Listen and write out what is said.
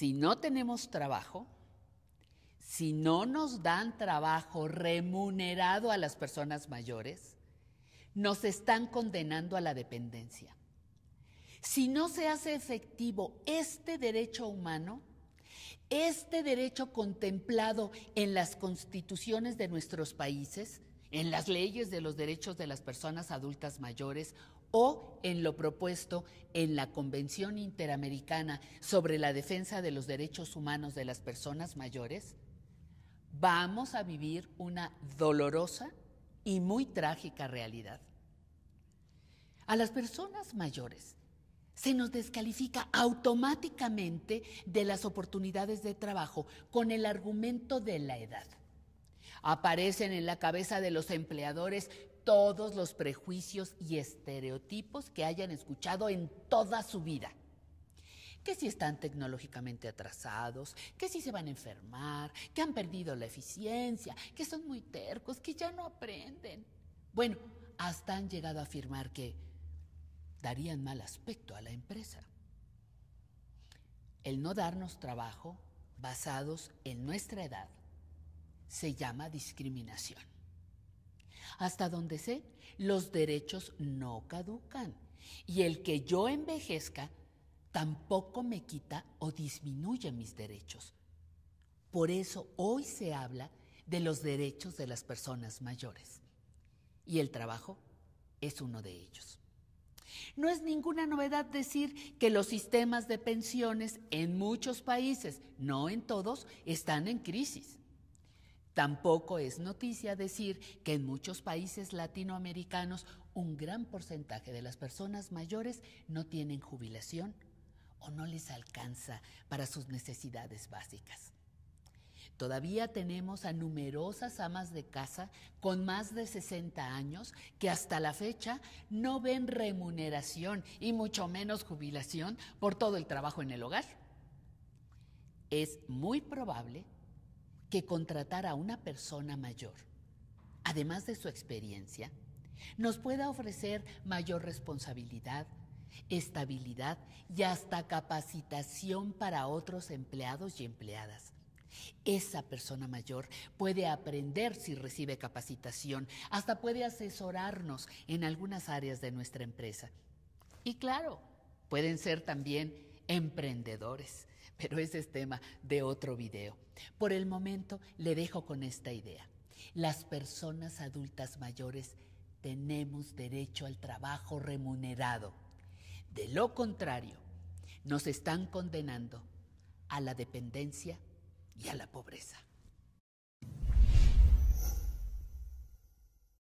si no tenemos trabajo, si no nos dan trabajo remunerado a las personas mayores, nos están condenando a la dependencia. Si no se hace efectivo este derecho humano, este derecho contemplado en las constituciones de nuestros países, en las leyes de los derechos de las personas adultas mayores o en lo propuesto en la Convención Interamericana sobre la Defensa de los Derechos Humanos de las Personas Mayores, vamos a vivir una dolorosa y muy trágica realidad. A las personas mayores se nos descalifica automáticamente de las oportunidades de trabajo con el argumento de la edad. Aparecen en la cabeza de los empleadores todos los prejuicios y estereotipos que hayan escuchado en toda su vida. Que si están tecnológicamente atrasados, que si se van a enfermar, que han perdido la eficiencia, que son muy tercos, que ya no aprenden. Bueno, hasta han llegado a afirmar que darían mal aspecto a la empresa. El no darnos trabajo basados en nuestra edad se llama discriminación. Hasta donde sé, los derechos no caducan y el que yo envejezca tampoco me quita o disminuye mis derechos. Por eso hoy se habla de los derechos de las personas mayores y el trabajo es uno de ellos. No es ninguna novedad decir que los sistemas de pensiones en muchos países, no en todos, están en crisis. Tampoco es noticia decir que en muchos países latinoamericanos un gran porcentaje de las personas mayores no tienen jubilación o no les alcanza para sus necesidades básicas. Todavía tenemos a numerosas amas de casa con más de 60 años que hasta la fecha no ven remuneración y mucho menos jubilación por todo el trabajo en el hogar. Es muy probable que que contratar a una persona mayor, además de su experiencia, nos pueda ofrecer mayor responsabilidad, estabilidad y hasta capacitación para otros empleados y empleadas. Esa persona mayor puede aprender si recibe capacitación, hasta puede asesorarnos en algunas áreas de nuestra empresa. Y claro, pueden ser también emprendedores pero ese es tema de otro video. Por el momento le dejo con esta idea. Las personas adultas mayores tenemos derecho al trabajo remunerado. De lo contrario, nos están condenando a la dependencia y a la pobreza.